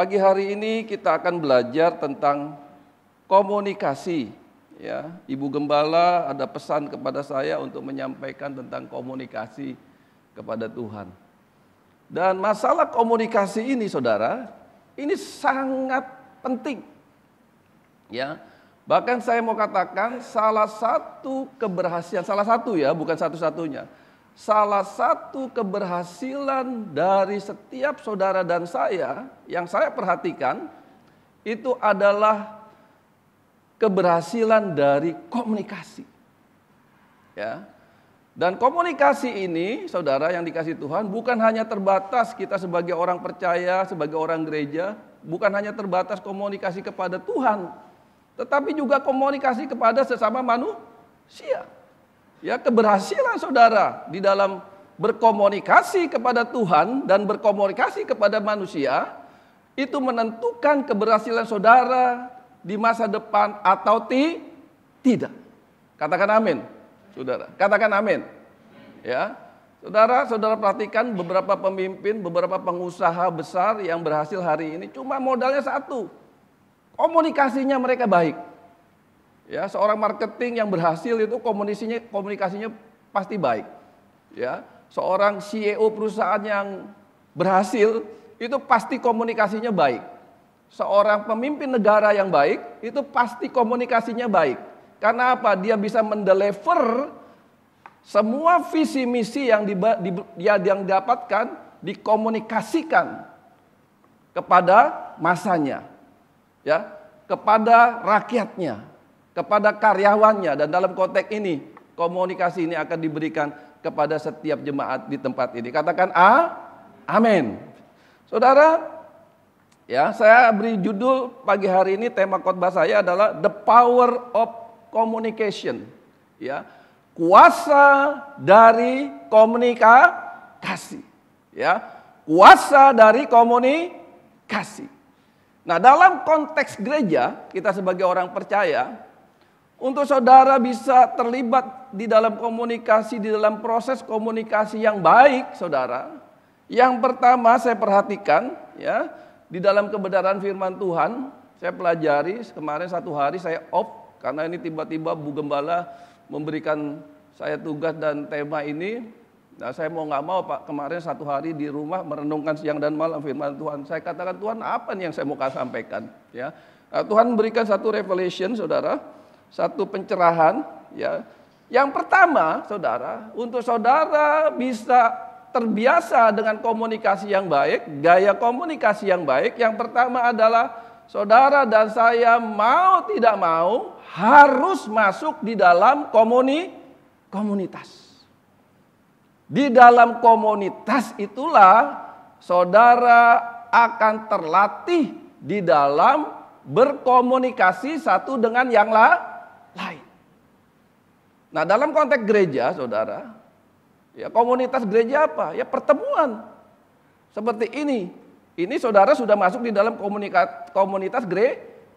Pagi hari ini kita akan belajar tentang komunikasi. Ya, Ibu Gembala ada pesan kepada saya untuk menyampaikan tentang komunikasi kepada Tuhan. Dan masalah komunikasi ini Saudara, ini sangat penting. Ya. Bahkan saya mau katakan salah satu keberhasilan, salah satu ya, bukan satu-satunya salah satu keberhasilan dari setiap saudara dan saya yang saya perhatikan itu adalah keberhasilan dari komunikasi. Ya. Dan komunikasi ini, saudara yang dikasih Tuhan, bukan hanya terbatas kita sebagai orang percaya, sebagai orang gereja, bukan hanya terbatas komunikasi kepada Tuhan, tetapi juga komunikasi kepada sesama manusia. Ya keberhasilan saudara di dalam berkomunikasi kepada Tuhan dan berkomunikasi kepada manusia itu menentukan keberhasilan saudara di masa depan atau ti tidak. Katakan amin, saudara. Katakan amin. Ya, saudara, saudara perhatikan beberapa pemimpin, beberapa pengusaha besar yang berhasil hari ini cuma modalnya satu, komunikasinya mereka baik. Ya, seorang marketing yang berhasil itu komunikasinya komunikasinya pasti baik. Ya, seorang CEO perusahaan yang berhasil itu pasti komunikasinya baik. Seorang pemimpin negara yang baik itu pasti komunikasinya baik. Karena apa? Dia bisa mendeliver semua visi misi yang dia yang dapatkan dikomunikasikan kepada masanya. Ya, kepada rakyatnya, kepada karyawannya dan dalam konteks ini komunikasi ini akan diberikan kepada setiap jemaat di tempat ini. Katakan a, amin. Saudara, ya saya beri judul pagi hari ini tema khotbah saya adalah the power of communication. Ya, kuasa dari komunikasi. Ya, kuasa dari komunikasi. Nah, dalam konteks gereja, kita sebagai orang percaya, untuk saudara bisa terlibat di dalam komunikasi, di dalam proses komunikasi yang baik, saudara. Yang pertama saya perhatikan ya, di dalam kebenaran firman Tuhan, saya pelajari kemarin satu hari saya off karena ini tiba-tiba Bu Gembala memberikan saya tugas dan tema ini. Nah, saya mau nggak mau Pak kemarin satu hari di rumah merenungkan siang dan malam firman Tuhan. Saya katakan Tuhan apa nih yang saya mau sampaikan ya. Nah, Tuhan berikan satu revelation saudara satu pencerahan ya. Yang pertama, Saudara, untuk Saudara bisa terbiasa dengan komunikasi yang baik, gaya komunikasi yang baik, yang pertama adalah Saudara dan saya mau tidak mau harus masuk di dalam komuni komunitas. Di dalam komunitas itulah saudara akan terlatih di dalam berkomunikasi satu dengan yang lain Nah, dalam konteks gereja, Saudara, ya komunitas gereja apa? Ya pertemuan. Seperti ini. Ini Saudara sudah masuk di dalam komunitas gere,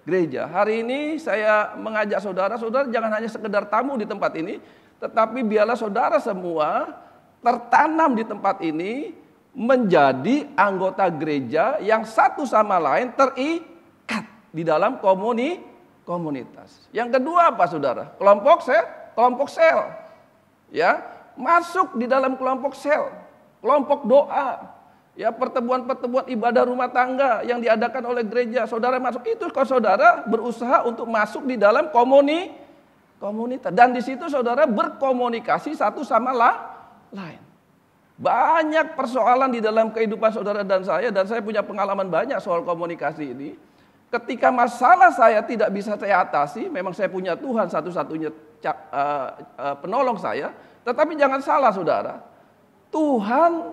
gereja. Hari ini saya mengajak Saudara-saudara jangan hanya sekedar tamu di tempat ini, tetapi biarlah Saudara semua tertanam di tempat ini menjadi anggota gereja yang satu sama lain terikat di dalam komuni komunitas. Yang kedua apa Saudara? Kelompok saya kelompok sel. Ya, masuk di dalam kelompok sel, kelompok doa. Ya, pertemuan-pertemuan ibadah rumah tangga yang diadakan oleh gereja, saudara masuk itu kalau saudara berusaha untuk masuk di dalam komuni komunitas dan di situ saudara berkomunikasi satu sama la, lain. Banyak persoalan di dalam kehidupan saudara dan saya dan saya punya pengalaman banyak soal komunikasi ini. Ketika masalah saya tidak bisa saya atasi, memang saya punya Tuhan satu-satunya uh, penolong saya. Tetapi jangan salah saudara, Tuhan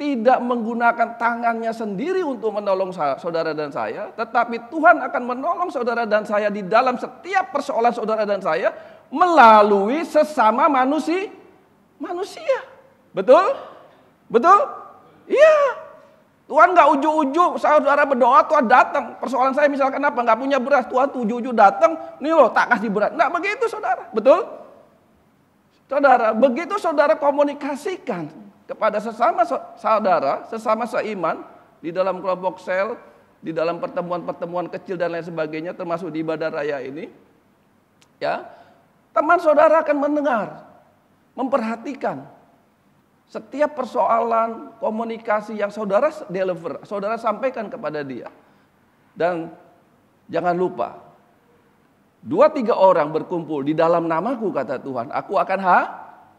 tidak menggunakan tangannya sendiri untuk menolong saudara dan saya, tetapi Tuhan akan menolong saudara dan saya di dalam setiap persoalan saudara dan saya melalui sesama manusia. Manusia. Betul? Betul? Iya. Tuhan nggak ujuk-ujuk saudara berdoa Tuhan datang. Persoalan saya misalkan apa? Nggak punya beras Tuhan ujuk-ujuk datang. Nih loh tak kasih beras. Nggak begitu saudara, betul? Saudara, begitu saudara komunikasikan kepada sesama saudara, sesama seiman di dalam kelompok sel, di dalam pertemuan-pertemuan kecil dan lain sebagainya, termasuk di ibadah raya ini, ya teman saudara akan mendengar, memperhatikan, setiap persoalan komunikasi yang saudara deliver, saudara sampaikan kepada dia. Dan jangan lupa, dua tiga orang berkumpul di dalam namaku kata Tuhan, aku akan ha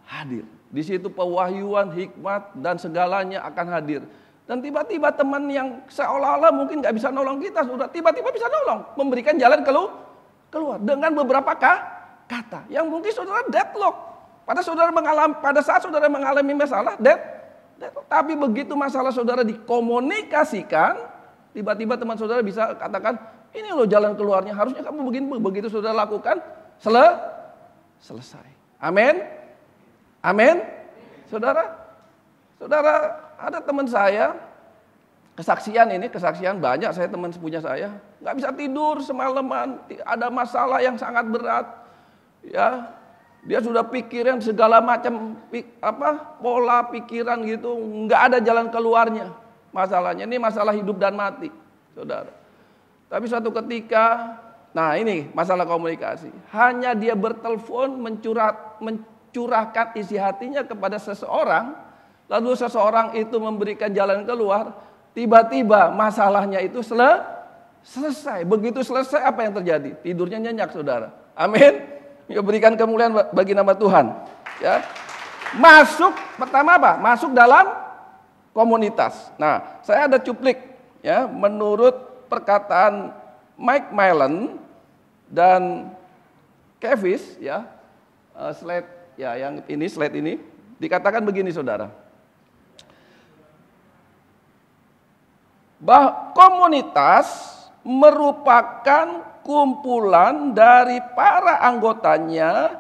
hadir. Di situ pewahyuan, hikmat, dan segalanya akan hadir. Dan tiba-tiba teman yang seolah-olah mungkin gak bisa nolong kita, sudah tiba-tiba bisa nolong, memberikan jalan keluar, keluar dengan beberapa kata yang mungkin saudara deadlock pada saudara mengalami pada saat saudara mengalami masalah, that, that tapi begitu masalah saudara dikomunikasikan, tiba-tiba teman saudara bisa katakan, ini loh jalan keluarnya, harusnya kamu begini begitu saudara lakukan, sele, selesai. Amin. Amin. Saudara, saudara ada teman saya kesaksian ini kesaksian banyak saya teman sepunya saya nggak bisa tidur semalaman ada masalah yang sangat berat ya dia sudah pikirin segala macam apa pola pikiran gitu, nggak ada jalan keluarnya. Masalahnya ini masalah hidup dan mati, saudara. Tapi suatu ketika, nah ini masalah komunikasi. Hanya dia bertelpon, mencurah, mencurahkan isi hatinya kepada seseorang, lalu seseorang itu memberikan jalan keluar, tiba-tiba masalahnya itu selesai, selesai. Begitu selesai apa yang terjadi? Tidurnya nyenyak, saudara. Amin. Ya berikan kemuliaan bagi nama Tuhan. Ya. Masuk pertama apa? Masuk dalam komunitas. Nah, saya ada cuplik ya menurut perkataan Mike Mylan dan Kevis ya eh, slide ya yang ini slide ini dikatakan begini saudara. Bahwa komunitas merupakan kumpulan dari para anggotanya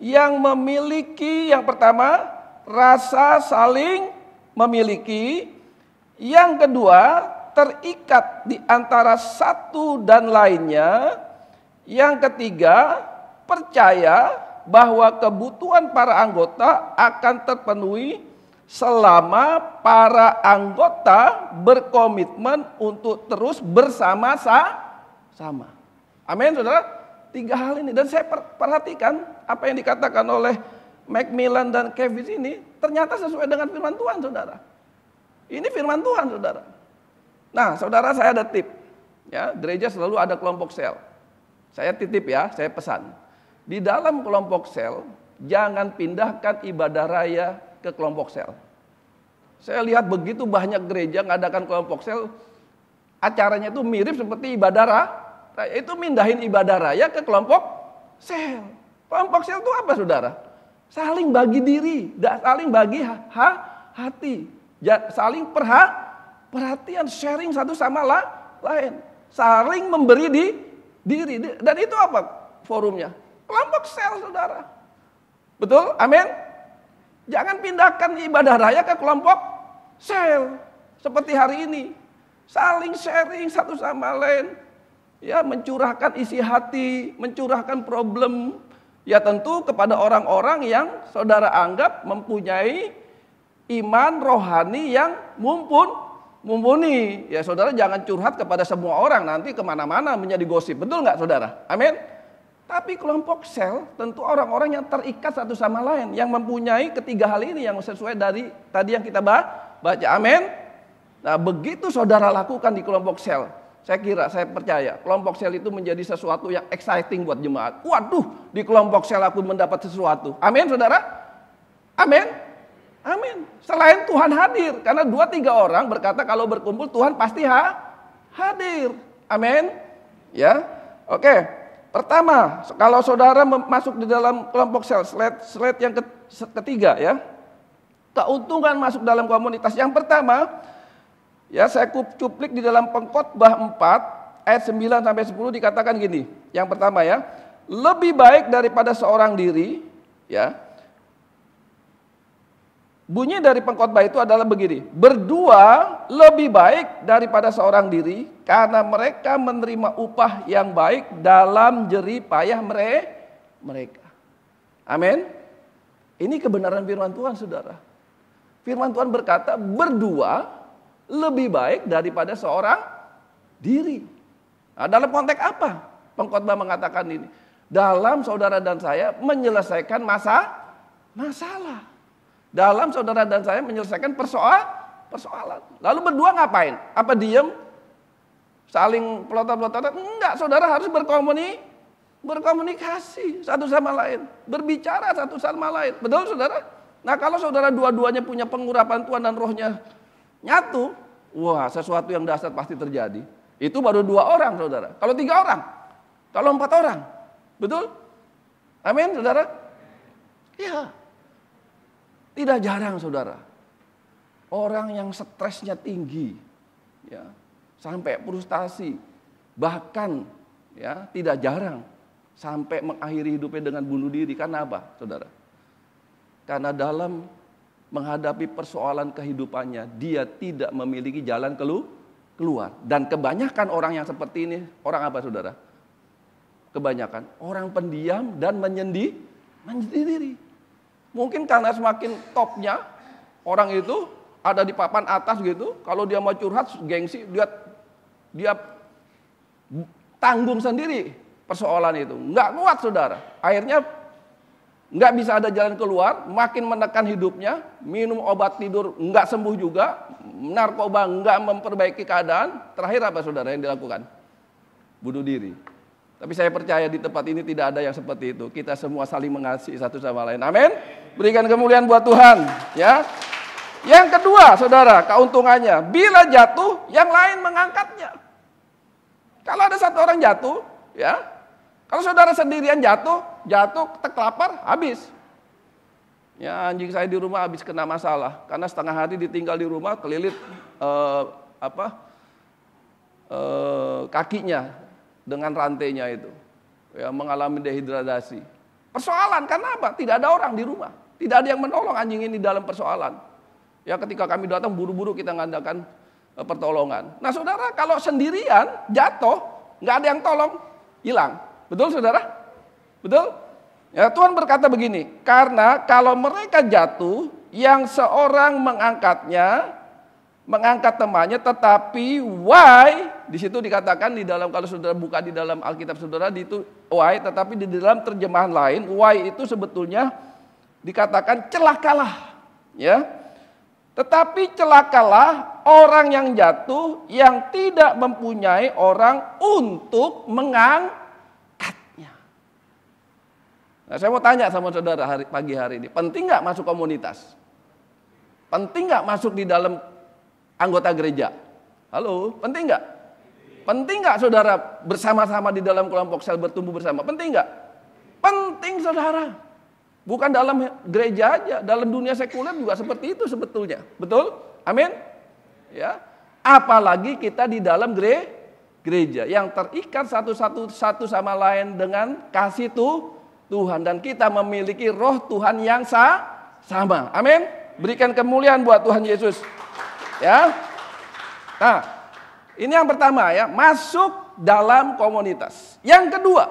yang memiliki yang pertama rasa saling memiliki, yang kedua terikat di antara satu dan lainnya, yang ketiga percaya bahwa kebutuhan para anggota akan terpenuhi selama para anggota berkomitmen untuk terus bersama-sama. Amin, saudara. Tiga hal ini. Dan saya perhatikan apa yang dikatakan oleh Macmillan dan Kevin ini ternyata sesuai dengan firman Tuhan, saudara. Ini firman Tuhan, saudara. Nah, saudara saya ada tip. Ya, gereja selalu ada kelompok sel. Saya titip ya, saya pesan. Di dalam kelompok sel, jangan pindahkan ibadah raya ke kelompok sel. Saya lihat begitu banyak gereja mengadakan kelompok sel, acaranya itu mirip seperti ibadah raya itu itu mindahin ibadah raya ke kelompok sel. Kelompok sel itu apa saudara? Saling bagi diri, saling bagi ha, ha hati, saling perha, perhatian, sharing satu sama la, lain, saling memberi di diri. Dan itu apa forumnya? Kelompok sel saudara. Betul? Amin. Jangan pindahkan ibadah raya ke kelompok sel seperti hari ini. Saling sharing satu sama lain, ya mencurahkan isi hati, mencurahkan problem ya tentu kepada orang-orang yang saudara anggap mempunyai iman rohani yang mumpun mumpuni. Ya saudara jangan curhat kepada semua orang nanti kemana-mana menjadi gosip. Betul nggak saudara? Amin. Tapi kelompok sel tentu orang-orang yang terikat satu sama lain yang mempunyai ketiga hal ini yang sesuai dari tadi yang kita bahas. baca. Amin. Nah, begitu saudara lakukan di kelompok sel, saya kira, saya percaya, kelompok sel itu menjadi sesuatu yang exciting buat jemaat. Waduh, di kelompok sel aku mendapat sesuatu. Amin, saudara? Amin. Amin. Selain Tuhan hadir, karena dua tiga orang berkata kalau berkumpul Tuhan pasti ha hadir. Amin. Ya. Oke. Pertama, kalau saudara masuk di dalam kelompok sel, slide, slide yang ketiga ya. Keuntungan masuk dalam komunitas yang pertama, Ya, saya cuplik di dalam pengkhotbah 4 ayat 9 sampai 10 dikatakan gini. Yang pertama ya, lebih baik daripada seorang diri, ya. Bunyi dari pengkhotbah itu adalah begini, berdua lebih baik daripada seorang diri karena mereka menerima upah yang baik dalam jerih payah mereka. Amin. Ini kebenaran firman Tuhan, Saudara. Firman Tuhan berkata, berdua lebih baik daripada seorang diri. Nah, dalam konteks apa pengkhotbah mengatakan ini? Dalam saudara dan saya menyelesaikan masa masalah. Dalam saudara dan saya menyelesaikan persoal persoalan. Lalu berdua ngapain? Apa diem? Saling pelotot-pelototan? Enggak, saudara harus berkomuni, berkomunikasi satu sama lain, berbicara satu sama lain. Betul saudara? Nah kalau saudara dua-duanya punya pengurapan Tuhan dan rohnya nyatu, wah sesuatu yang dasar pasti terjadi. Itu baru dua orang saudara. Kalau tiga orang, kalau empat orang, betul? Amin saudara? Iya. tidak jarang saudara. Orang yang stresnya tinggi, ya, sampai frustasi, bahkan ya tidak jarang sampai mengakhiri hidupnya dengan bunuh diri. Karena apa, saudara? Karena dalam menghadapi persoalan kehidupannya, dia tidak memiliki jalan kelu keluar. Dan kebanyakan orang yang seperti ini, orang apa saudara? Kebanyakan orang pendiam dan menyendi, menyendiri. Mungkin karena semakin topnya orang itu ada di papan atas gitu, kalau dia mau curhat gengsi, dia dia tanggung sendiri persoalan itu. Nggak kuat saudara. Akhirnya nggak bisa ada jalan keluar, makin menekan hidupnya, minum obat tidur nggak sembuh juga, narkoba nggak memperbaiki keadaan, terakhir apa saudara yang dilakukan? Bunuh diri. Tapi saya percaya di tempat ini tidak ada yang seperti itu. Kita semua saling mengasihi satu sama lain. Amin. Berikan kemuliaan buat Tuhan, ya. Yang kedua, saudara, keuntungannya, bila jatuh, yang lain mengangkatnya. Kalau ada satu orang jatuh, ya, kalau saudara sendirian jatuh, jatuh, ketek lapar, habis. Ya anjing saya di rumah habis kena masalah karena setengah hari ditinggal di rumah kelilit eh, apa eh, kakinya dengan rantainya itu ya mengalami dehidrasi Persoalan karena apa? Tidak ada orang di rumah, tidak ada yang menolong anjing ini dalam persoalan. Ya ketika kami datang buru-buru kita mengandalkan eh, pertolongan. Nah saudara kalau sendirian jatuh nggak ada yang tolong hilang, betul saudara? Betul? Ya, Tuhan berkata begini, karena kalau mereka jatuh, yang seorang mengangkatnya, mengangkat temannya, tetapi why, di situ dikatakan di dalam, kalau saudara buka di dalam Alkitab saudara, di itu why, tetapi di dalam terjemahan lain, why itu sebetulnya dikatakan celakalah. Ya, tetapi celakalah orang yang jatuh yang tidak mempunyai orang untuk mengang Nah, saya mau tanya sama saudara hari, pagi hari ini, penting nggak masuk komunitas? Penting nggak masuk di dalam anggota gereja? Halo, penting nggak? Penting nggak saudara bersama-sama di dalam kelompok sel bertumbuh bersama? Penting nggak? Penting saudara. Bukan dalam gereja aja, dalam dunia sekuler juga seperti itu sebetulnya. Betul? Amin? Ya. Apalagi kita di dalam gere gereja yang terikat satu-satu satu sama lain dengan kasih tuh Tuhan dan kita memiliki roh Tuhan yang sama. Amin. Berikan kemuliaan buat Tuhan Yesus. Ya. Nah, ini yang pertama ya, masuk dalam komunitas. Yang kedua,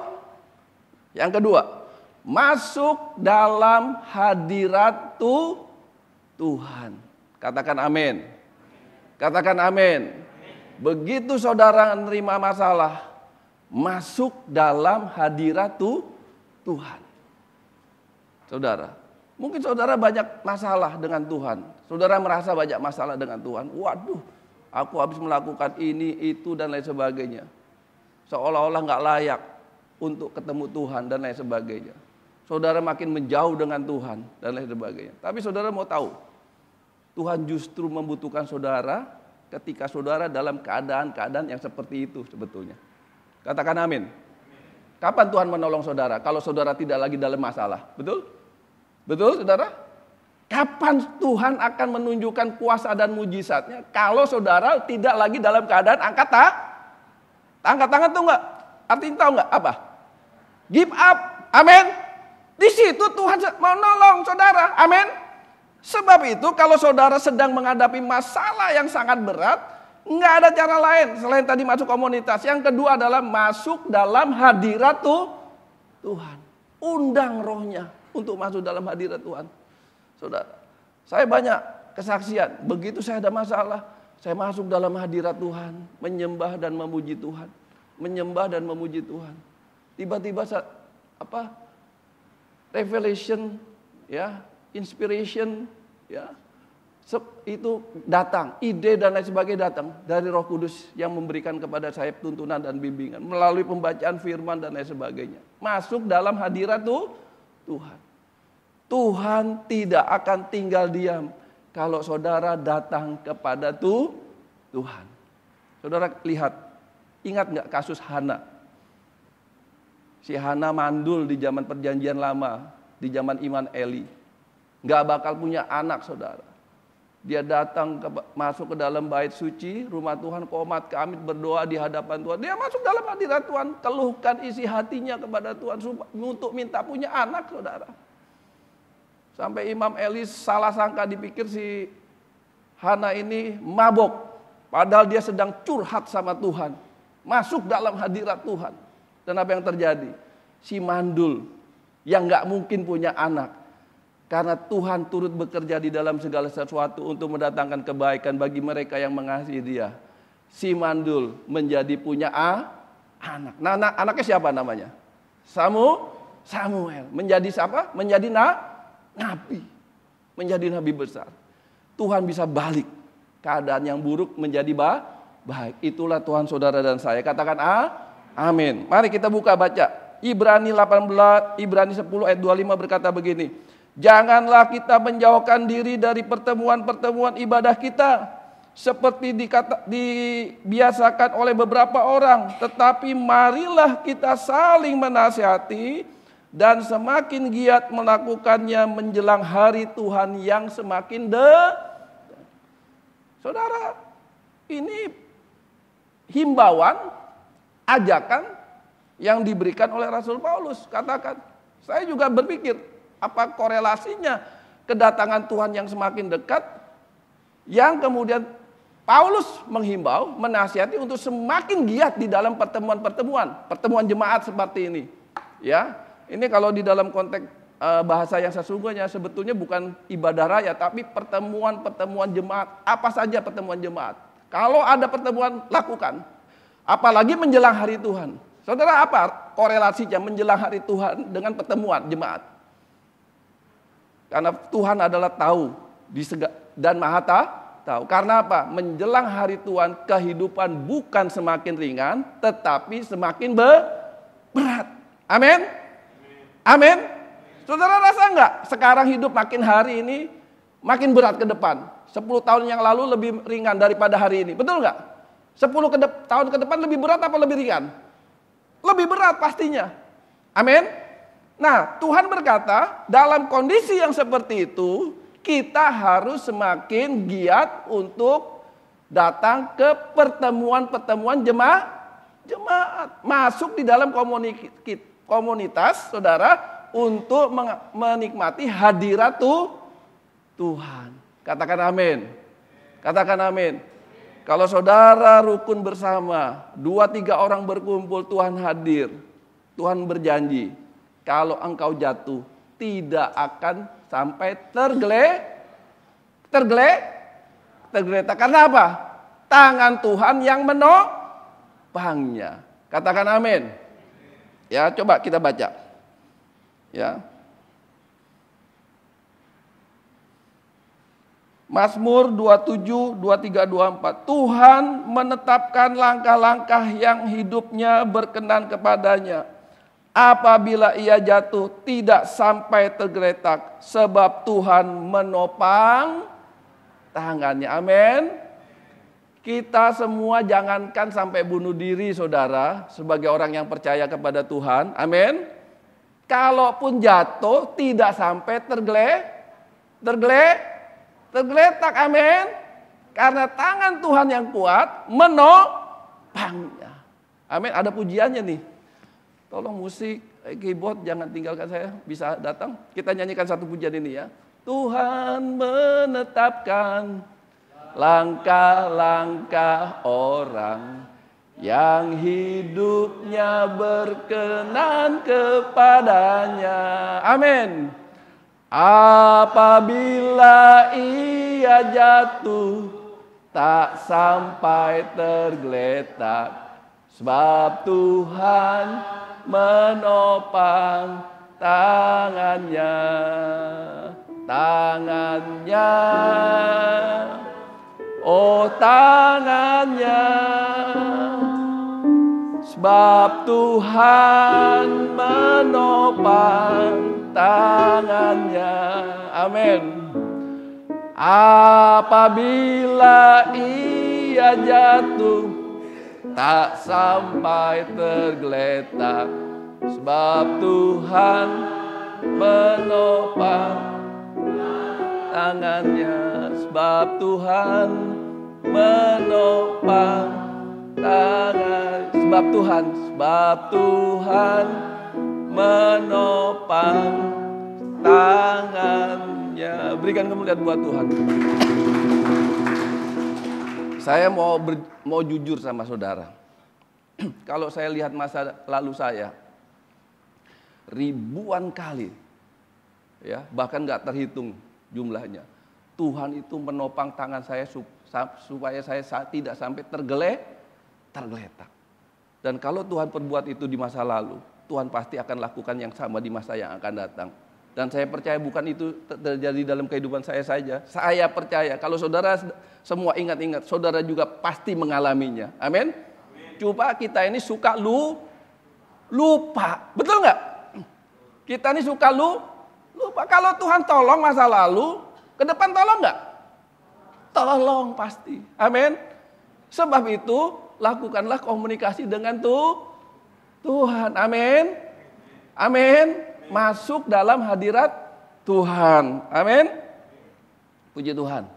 yang kedua, masuk dalam hadirat tu, Tuhan. Katakan amin. Katakan amin. Begitu saudara menerima masalah, masuk dalam hadirat tu, Tuhan. Saudara, mungkin saudara banyak masalah dengan Tuhan. Saudara merasa banyak masalah dengan Tuhan. Waduh, aku habis melakukan ini, itu, dan lain sebagainya. Seolah-olah nggak layak untuk ketemu Tuhan dan lain sebagainya. Saudara makin menjauh dengan Tuhan dan lain sebagainya. Tapi saudara mau tahu, Tuhan justru membutuhkan saudara ketika saudara dalam keadaan-keadaan yang seperti itu sebetulnya. Katakan amin. Kapan Tuhan menolong saudara? Kalau saudara tidak lagi dalam masalah. Betul? Betul saudara? Kapan Tuhan akan menunjukkan kuasa dan mujizatnya? Kalau saudara tidak lagi dalam keadaan angkat tangan. Angkat tangan tuh enggak? Artinya tahu enggak? Apa? Give up. Amin. Di situ Tuhan mau nolong saudara. Amin. Sebab itu kalau saudara sedang menghadapi masalah yang sangat berat, Nggak ada cara lain selain tadi masuk komunitas. Yang kedua adalah masuk dalam hadirat Tuhan. Undang rohnya untuk masuk dalam hadirat Tuhan. Saudara, saya banyak kesaksian. Begitu saya ada masalah, saya masuk dalam hadirat Tuhan. Menyembah dan memuji Tuhan. Menyembah dan memuji Tuhan. Tiba-tiba apa revelation ya inspiration ya itu datang, ide dan lain sebagainya datang dari Roh Kudus yang memberikan kepada saya tuntunan dan bimbingan melalui pembacaan firman dan lain sebagainya. Masuk dalam hadirat tuh Tuhan. Tuhan tidak akan tinggal diam kalau saudara datang kepada tuh Tuhan. Saudara lihat, ingat nggak kasus Hana? Si Hana mandul di zaman perjanjian lama, di zaman Iman Eli. Nggak bakal punya anak saudara dia datang ke, masuk ke dalam bait suci, rumah Tuhan komat kami berdoa di hadapan Tuhan. Dia masuk dalam hadirat Tuhan, keluhkan isi hatinya kepada Tuhan untuk minta punya anak, saudara. Sampai Imam Elis salah sangka dipikir si Hana ini mabok. Padahal dia sedang curhat sama Tuhan. Masuk dalam hadirat Tuhan. Dan apa yang terjadi? Si mandul yang nggak mungkin punya anak karena Tuhan turut bekerja di dalam segala sesuatu untuk mendatangkan kebaikan bagi mereka yang mengasihi dia. Si mandul menjadi punya A, anak. Nah, anak anaknya siapa namanya? Samu, Samuel. Menjadi siapa? Menjadi na, nabi. Menjadi nabi besar. Tuhan bisa balik keadaan yang buruk menjadi ba, baik. Itulah Tuhan saudara dan saya. Katakan A, amin. Mari kita buka baca. Ibrani 18, Ibrani 10 ayat 25 berkata begini. Janganlah kita menjauhkan diri dari pertemuan-pertemuan ibadah kita seperti dikata, dibiasakan oleh beberapa orang, tetapi marilah kita saling menasihati dan semakin giat melakukannya menjelang hari Tuhan yang semakin de. Saudara, ini himbauan, ajakan yang diberikan oleh Rasul Paulus. Katakan, saya juga berpikir, apa korelasinya kedatangan Tuhan yang semakin dekat yang kemudian Paulus menghimbau, menasihati untuk semakin giat di dalam pertemuan-pertemuan, pertemuan jemaat seperti ini. Ya, ini kalau di dalam konteks eh, bahasa yang sesungguhnya sebetulnya bukan ibadah raya, tapi pertemuan-pertemuan jemaat. Apa saja pertemuan jemaat? Kalau ada pertemuan, lakukan. Apalagi menjelang hari Tuhan. Saudara, apa korelasinya menjelang hari Tuhan dengan pertemuan jemaat? Karena Tuhan adalah tahu dan maha tahu. Karena apa? Menjelang hari Tuhan kehidupan bukan semakin ringan tetapi semakin be berat. Amin? Amin? Saudara rasa nggak sekarang hidup makin hari ini makin berat ke depan. 10 tahun yang lalu lebih ringan daripada hari ini. Betul nggak? 10 ke tahun ke depan lebih berat apa lebih ringan? Lebih berat pastinya. Amin? Nah, Tuhan berkata, dalam kondisi yang seperti itu, kita harus semakin giat untuk datang ke pertemuan-pertemuan jemaat jemaat masuk di dalam komunitas saudara untuk menikmati hadirat tuh Tuhan. Katakan amin. Katakan amin. Kalau saudara rukun bersama, dua tiga orang berkumpul Tuhan hadir. Tuhan berjanji kalau engkau jatuh, tidak akan sampai tergele, tergele, tergeletak. Karena apa? Tangan Tuhan yang menopangnya. Katakan amin. Ya, coba kita baca. Ya. Mazmur 27, 23, 24. Tuhan menetapkan langkah-langkah yang hidupnya berkenan kepadanya apabila ia jatuh tidak sampai tergeletak sebab Tuhan menopang tangannya. Amin. Kita semua jangankan sampai bunuh diri saudara sebagai orang yang percaya kepada Tuhan. Amin. Kalaupun jatuh tidak sampai tergele tergele tergeletak. Amin. Karena tangan Tuhan yang kuat menopangnya. Amin. Ada pujiannya nih. Tolong musik, eh, keyboard jangan tinggalkan saya. Bisa datang. Kita nyanyikan satu pujian ini ya. Tuhan menetapkan langkah-langkah orang yang hidupnya berkenan kepadanya. Amin. Apabila ia jatuh, tak sampai tergeletak, sebab Tuhan menopang tangannya tangannya oh tangannya sebab Tuhan menopang tangannya amin apabila ia jatuh tak sampai tergeletak sebab Tuhan menopang tangannya sebab Tuhan menopang tangan sebab Tuhan sebab Tuhan menopang tangannya berikan kemuliaan buat Tuhan saya mau ber, mau jujur sama saudara. Kalau saya lihat masa lalu saya, ribuan kali, ya bahkan nggak terhitung jumlahnya. Tuhan itu menopang tangan saya supaya saya tidak sampai tergele, tergeletak. Dan kalau Tuhan perbuat itu di masa lalu, Tuhan pasti akan lakukan yang sama di masa yang akan datang. Dan saya percaya bukan itu terjadi dalam kehidupan saya saja. Saya percaya kalau saudara semua ingat-ingat, saudara juga pasti mengalaminya. Amin. Coba kita ini suka lu lupa, betul nggak? Kita ini suka lu lupa. Kalau Tuhan tolong masa lalu, ke depan tolong nggak? Tolong pasti. Amin. Sebab itu lakukanlah komunikasi dengan tuh Tuhan. Amin. Amin masuk dalam hadirat Tuhan. Amin. Puji Tuhan.